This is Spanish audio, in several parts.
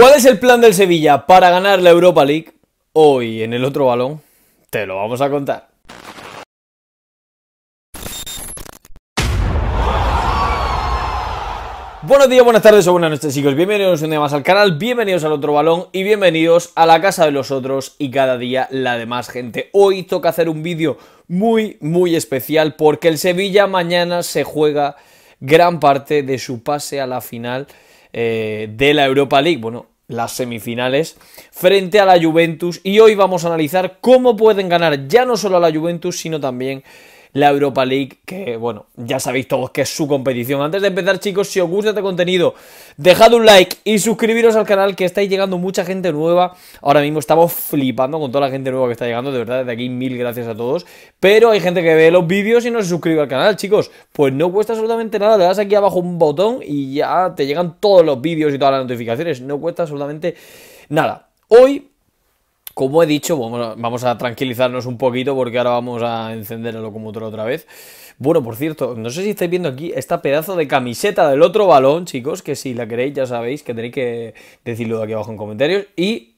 ¿Cuál es el plan del Sevilla para ganar la Europa League? Hoy en el otro balón te lo vamos a contar. Buenos días, buenas tardes o buenas noches chicos, bienvenidos un día más al canal, bienvenidos al otro balón y bienvenidos a la casa de los otros y cada día la de más gente. Hoy toca hacer un vídeo muy muy especial porque el Sevilla mañana se juega gran parte de su pase a la final eh, de la Europa League. Bueno, las semifinales frente a la Juventus y hoy vamos a analizar cómo pueden ganar ya no solo a la Juventus sino también la Europa League, que bueno, ya sabéis todos que es su competición. Antes de empezar, chicos, si os gusta este contenido, dejad un like y suscribiros al canal, que estáis llegando mucha gente nueva. Ahora mismo estamos flipando con toda la gente nueva que está llegando, de verdad, desde aquí mil gracias a todos. Pero hay gente que ve los vídeos y no se suscribe al canal, chicos. Pues no cuesta absolutamente nada, le das aquí abajo un botón y ya te llegan todos los vídeos y todas las notificaciones. No cuesta absolutamente nada. Hoy como he dicho, vamos a, tranquilizarnos un poquito porque ahora vamos a encender el locomotor otra vez. Bueno, por cierto, no sé si estáis viendo aquí esta pedazo de camiseta del otro balón, chicos, que si la queréis ya sabéis que tenéis que decirlo aquí abajo en comentarios. Y,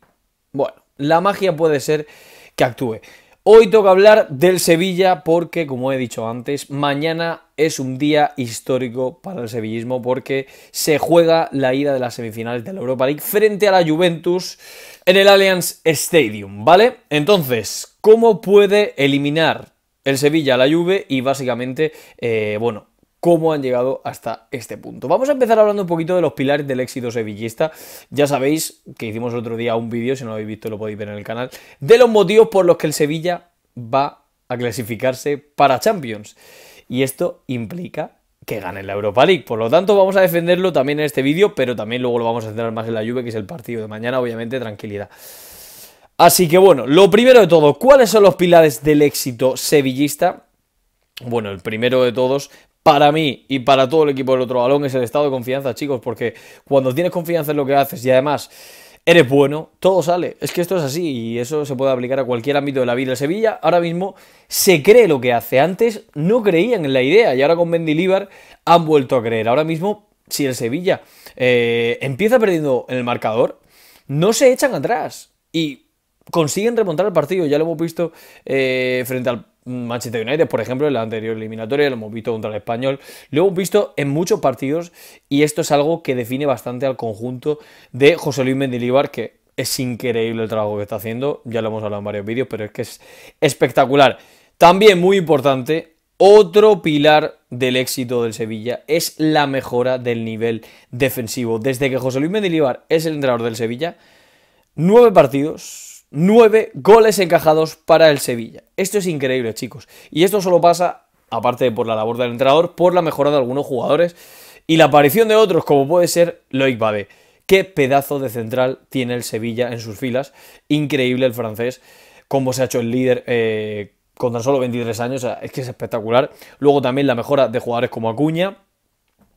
bueno, la magia puede ser que actúe. Hoy toca hablar del Sevilla porque, como he dicho antes, mañana es un día histórico para el sevillismo porque se juega la ida de las semifinales de la Europa League frente a la Juventus en el Allianz Stadium, ¿vale? Entonces, ¿cómo puede eliminar el Sevilla a la Juve y básicamente, eh, bueno, cómo han llegado hasta este punto. Vamos a empezar hablando un poquito de los pilares del éxito sevillista. Ya sabéis que hicimos otro día un vídeo, si no lo habéis visto lo podéis ver en el canal, de los motivos por los que el Sevilla va a clasificarse para Champions. Y esto implica que gane la Europa League. Por lo tanto, vamos a defenderlo también en este vídeo, pero también luego lo vamos a centrar más en la lluvia, que es el partido de mañana, obviamente, tranquilidad. Así que bueno, lo primero de todo, ¿cuáles son los pilares del éxito sevillista? Bueno, el primero de todos para mí y para todo el equipo del otro balón es el estado de confianza, chicos, porque cuando tienes confianza en lo que haces y además eres bueno, todo sale. Es que esto es así y eso se puede aplicar a cualquier ámbito de la vida. El Sevilla ahora mismo se cree lo que hace. Antes no creían en la idea y ahora con Líbar han vuelto a creer. Ahora mismo, si el Sevilla eh, empieza perdiendo en el marcador, no se echan atrás y consiguen remontar el partido. Ya lo hemos visto eh, frente al Manchester United, por ejemplo, en la anterior eliminatoria, lo hemos visto contra el español, lo hemos visto en muchos partidos y esto es algo que define bastante al conjunto de José Luis Mendilibar, que es increíble el trabajo que está haciendo, ya lo hemos hablado en varios vídeos, pero es que es espectacular. También muy importante, otro pilar del éxito del Sevilla es la mejora del nivel defensivo. Desde que José Luis Mendilibar es el entrenador del Sevilla, nueve partidos, 9 goles encajados para el Sevilla. Esto es increíble, chicos. Y esto solo pasa, aparte de por la labor del entrenador, por la mejora de algunos jugadores y la aparición de otros, como puede ser Loic Babé. Qué pedazo de central tiene el Sevilla en sus filas. Increíble el francés, cómo se ha hecho el líder eh, con tan solo 23 años. es que es espectacular. Luego también la mejora de jugadores como Acuña,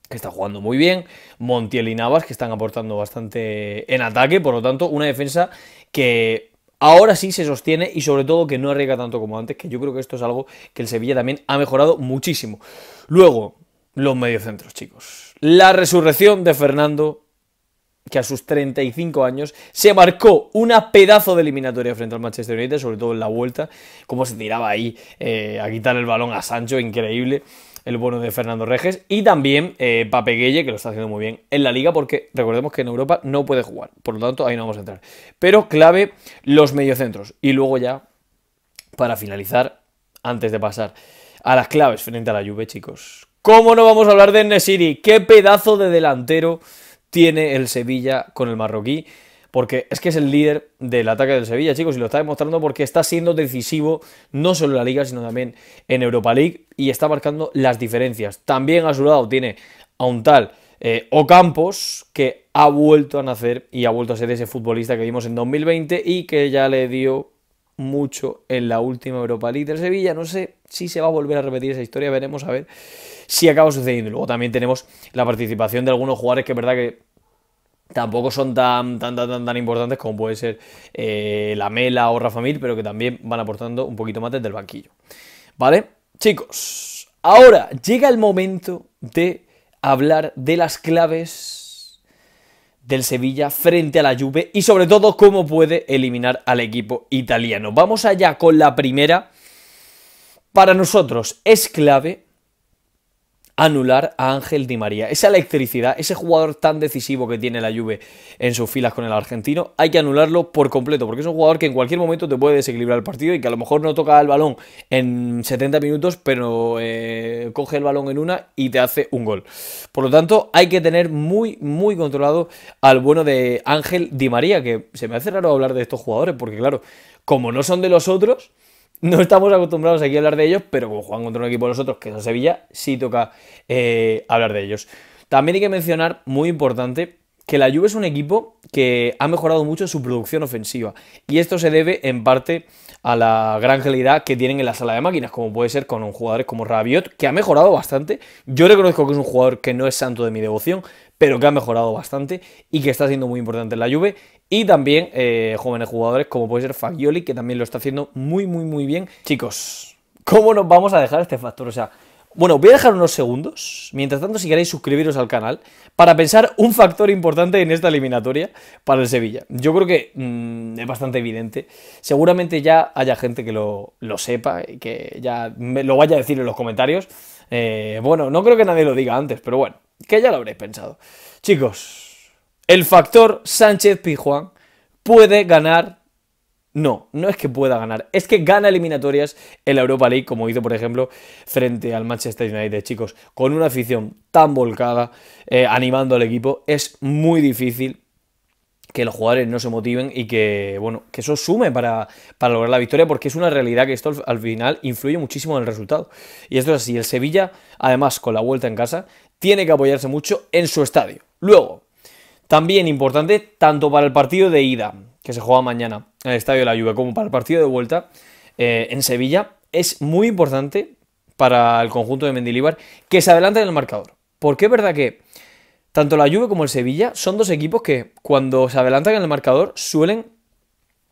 que está jugando muy bien, Montiel y Navas, que están aportando bastante en ataque, por lo tanto, una defensa que ahora sí se sostiene y sobre todo que no arriesga tanto como antes, que yo creo que esto es algo que el Sevilla también ha mejorado muchísimo. Luego, los mediocentros, chicos. La resurrección de Fernando que a sus 35 años se marcó una pedazo de eliminatoria frente al Manchester United, sobre todo en la vuelta, cómo se tiraba ahí eh, a quitar el balón a Sancho, increíble el bono de Fernando Reges. Y también eh, Pape Gueye, que lo está haciendo muy bien en la liga, porque recordemos que en Europa no puede jugar. Por lo tanto, ahí no vamos a entrar. Pero clave los mediocentros. Y luego ya, para finalizar, antes de pasar a las claves frente a la lluvia, chicos. ¿Cómo no vamos a hablar de Nesiri? ¿Qué pedazo de delantero tiene el Sevilla con el marroquí? porque es que es el líder del ataque del Sevilla, chicos, y lo está demostrando porque está siendo decisivo no solo en la Liga, sino también en Europa League y está marcando las diferencias. También a su lado tiene a un tal eh, Ocampos que ha vuelto a nacer y ha vuelto a ser ese futbolista que vimos en 2020 y que ya le dio mucho en la última Europa League del Sevilla. No sé si se va a volver a repetir esa historia, veremos a ver si acaba sucediendo. Luego también tenemos la participación de algunos jugadores que es verdad que tampoco son tan, tan, tan, tan, importantes como puede ser eh, la Mela o Rafa Mir, pero que también van aportando un poquito más desde el banquillo. ¿Vale? Chicos, ahora llega el momento de hablar de las claves del Sevilla frente a la Juve y sobre todo cómo puede eliminar al equipo italiano. Vamos allá con la primera. Para nosotros es clave anular a Ángel Di María. Esa electricidad, ese jugador tan decisivo que tiene la Juve en sus filas con el argentino, hay que anularlo por completo, porque es un jugador que en cualquier momento te puede desequilibrar el partido y que a lo mejor no toca el balón en 70 minutos, pero eh, coge el balón en una y te hace un gol. Por lo tanto, hay que tener muy, muy controlado al bueno de Ángel Di María, que se me hace raro hablar de estos jugadores, porque claro, como no son de los otros, no estamos acostumbrados aquí a hablar de ellos, pero como juegan contra un equipo de los que es Sevilla, sí toca eh, hablar de ellos. También hay que mencionar, muy importante, que la Juve es un equipo que ha mejorado mucho su producción ofensiva. Y esto se debe en parte a la gran calidad que tienen en la sala de máquinas, como puede ser con jugadores como Rabiot, que ha mejorado bastante. Yo reconozco que es un jugador que no es santo de mi devoción, pero que ha mejorado bastante y que está siendo muy importante en la Juve. Y también eh, jóvenes jugadores como puede ser Fagioli, que también lo está haciendo muy, muy, muy bien. Chicos, ¿cómo nos vamos a dejar este factor? O sea, bueno, voy a dejar unos segundos, mientras tanto si queréis suscribiros al canal, para pensar un factor importante en esta eliminatoria para el Sevilla. Yo creo que mm, es bastante evidente. Seguramente ya haya gente que lo, sepa y que ya lo vaya a decir en los comentarios. Eh, bueno, no creo que nadie lo diga antes, pero bueno, que ya lo habréis pensado. Chicos, el factor Sánchez-Pijuan puede ganar no, no es que pueda ganar, es que gana eliminatorias en la Europa League, como hizo, por ejemplo, frente al Manchester United, chicos. Con una afición tan volcada, eh, animando al equipo, es muy difícil que los jugadores no se motiven y que, bueno, que eso sume para, para, lograr la victoria, porque es una realidad que esto al final influye muchísimo en el resultado. Y esto es así, el Sevilla, además con la vuelta en casa, tiene que apoyarse mucho en su estadio. Luego, también importante, tanto para el partido de ida que se juega mañana en el Estadio de la Juve, como para el partido de vuelta eh, en Sevilla, es muy importante para el conjunto de Mendilibar que se adelante en el marcador. Porque es verdad que tanto la lluvia como el Sevilla son dos equipos que cuando se adelantan en el marcador suelen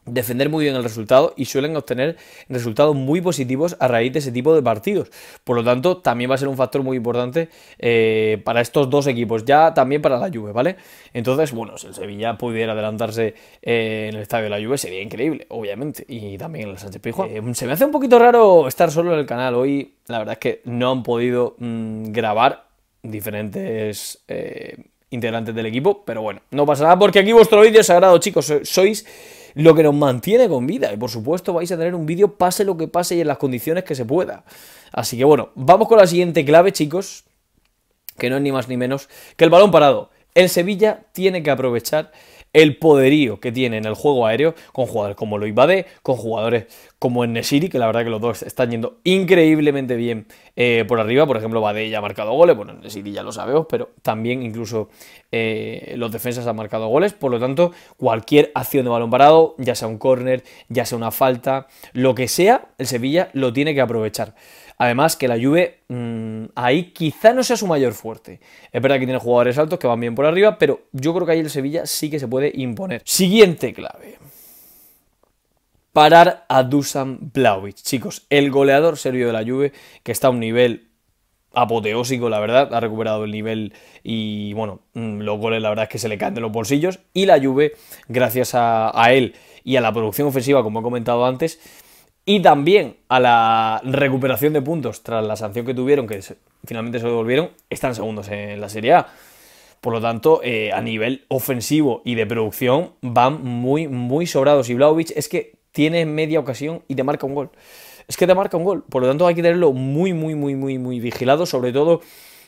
defender muy bien el resultado y suelen obtener resultados muy positivos a raíz de ese tipo de partidos. Por lo tanto, también va a ser un factor muy importante eh, para estos dos equipos, ya también para la Juve, ¿vale? Entonces, bueno, si el Sevilla pudiera adelantarse eh, en el estadio de la Juve sería increíble, obviamente, y también en el Sánchez eh, se me hace un poquito raro estar solo en el canal hoy, la verdad es que no han podido mm, grabar diferentes integrantes del equipo, pero bueno, no pasa nada porque aquí vuestro vídeo sagrado, chicos, sois lo que nos mantiene con vida. Y por supuesto vais a tener un vídeo pase lo que pase y en las condiciones que se pueda. Así que bueno, vamos con la siguiente clave, chicos, que no es ni más ni menos que el balón parado. El Sevilla tiene que aprovechar el poderío que tiene en el juego aéreo con jugadores como Loic con jugadores como en que la verdad que los dos están yendo increíblemente bien eh, por arriba. Por ejemplo, Badé ya ha marcado goles, bueno, Nesiri ya lo sabemos, pero también incluso eh, los defensas han marcado goles. Por lo tanto, cualquier acción de balón parado, ya sea un córner, ya sea una falta, lo que sea, el Sevilla lo tiene que aprovechar. Además que la Juve mm, ahí quizá no sea su mayor fuerte. Es verdad que tiene jugadores altos que van bien por arriba, pero yo creo que ahí el Sevilla sí que se puede imponer. Siguiente clave. Parar a Dusan Blaovic. Chicos, el goleador serbio de la Juve, que está a un nivel apoteósico, la verdad, ha recuperado el nivel y bueno, mm, los goles la verdad es que se le caen de los bolsillos y la Juve, gracias a, a él y a la producción ofensiva, como he comentado antes, y también a la recuperación de puntos tras la sanción que tuvieron, que finalmente se devolvieron, están segundos en la Serie A. Por lo tanto, eh, a nivel ofensivo y de producción van muy, muy sobrados. Y Vlaovic es que tiene media ocasión y te marca un gol. Es que te marca un gol. Por lo tanto, hay que tenerlo muy, muy, muy, muy, muy vigilado, sobre todo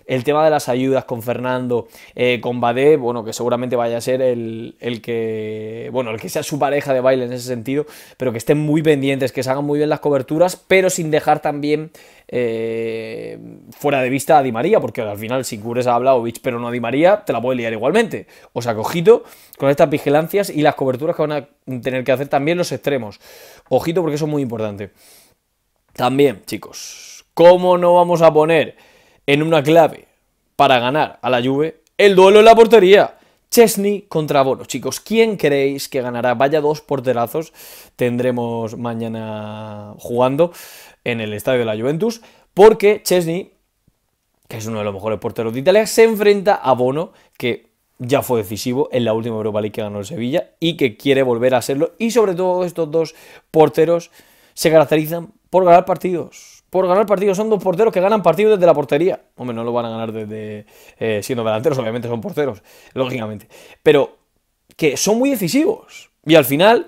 el tema de las ayudas con Fernando, eh, con Badé, bueno, que seguramente vaya a ser el, que, bueno, el que sea su pareja de baile en ese sentido, pero que estén muy pendientes, que se hagan muy bien las coberturas, pero sin dejar también eh, fuera de vista a Di María, porque al final si cubres a Blaovic pero no a Di María, te la puede liar igualmente. O sea, ojito, con estas vigilancias y las coberturas que van a tener que hacer también los extremos. Ojito porque eso es muy importante. También, chicos, ¿cómo no vamos a poner en una clave para ganar a la Juve, el duelo en la portería. Chesney contra Bono. Chicos, ¿quién creéis que ganará? Vaya dos porterazos tendremos mañana jugando en el estadio de la Juventus, porque Chesney, que es uno de los mejores porteros de Italia, se enfrenta a Bono, que ya fue decisivo en la última Europa League que ganó el Sevilla y que quiere volver a serlo. Y sobre todo estos dos porteros se caracterizan por ganar partidos por ganar partidos. Son dos porteros que ganan partidos desde la portería. Hombre, no lo van a ganar desde eh, siendo delanteros, obviamente son porteros, lógicamente. Pero que son muy decisivos. Y al final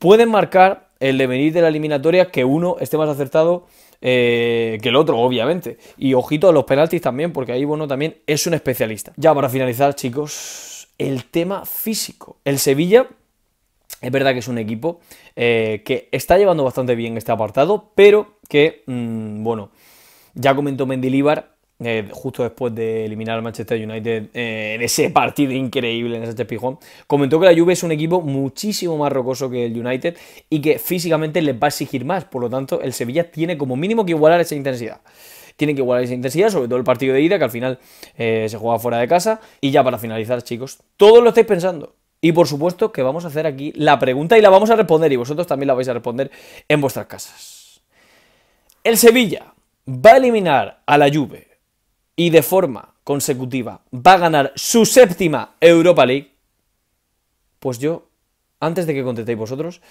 pueden marcar el devenir de la eliminatoria que uno esté más acertado eh, que el otro, obviamente. Y ojito a los penaltis también, porque ahí bueno, también es un especialista. Ya para finalizar, chicos, el tema físico. El Sevilla es verdad que es un equipo eh, que está llevando bastante bien este apartado, pero que, mm, bueno, ya comentó Mendilibar eh, justo después de eliminar al Manchester United eh, en ese partido increíble en ese chespijón. comentó que la Juve es un equipo muchísimo más rocoso que el United y que físicamente les va a exigir más. Por lo tanto, el Sevilla tiene como mínimo que igualar esa intensidad. Tiene que igualar esa intensidad, sobre todo el partido de ida, que al final eh, se juega fuera de casa. Y ya para finalizar, chicos, todos lo estáis pensando. Y por supuesto que vamos a hacer aquí la pregunta y la vamos a responder y vosotros también la vais a responder en vuestras casas. El Sevilla va a eliminar a la Juve y de forma consecutiva va a ganar su séptima Europa League, pues yo, antes de que contestéis vosotros,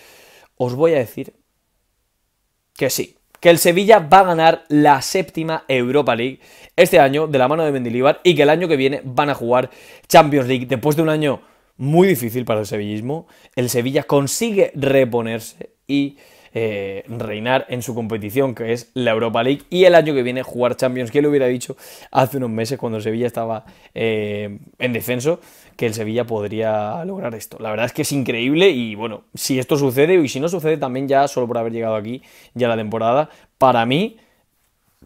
os voy a decir que sí, que el Sevilla va a ganar la séptima Europa League este año de la mano de Mendilibar y que el año que viene van a jugar Champions League después de un año muy difícil para el sevillismo. El Sevilla consigue reponerse y eh, reinar en su competición, que es la Europa League, y el año que viene jugar Champions. que lo hubiera dicho hace unos meses cuando Sevilla estaba eh, en descenso que el Sevilla podría lograr esto? La verdad es que es increíble y bueno, si esto sucede y si no sucede también ya solo por haber llegado aquí ya la temporada, para mí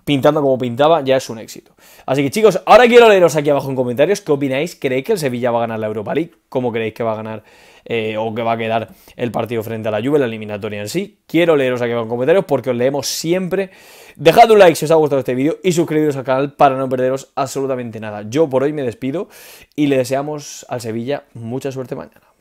pintando como pintaba, ya es un éxito. Así que chicos, ahora quiero leeros aquí abajo en comentarios qué opináis. ¿Creéis que el Sevilla va a ganar la Europa League? ¿Cómo creéis que va a ganar eh, o que va a quedar el partido frente a la Juve, la eliminatoria en sí? Quiero leeros aquí abajo en comentarios porque os leemos siempre. Dejad un like si os ha gustado este vídeo y suscribiros al canal para no perderos absolutamente nada. Yo por hoy me despido y le deseamos al Sevilla mucha suerte mañana.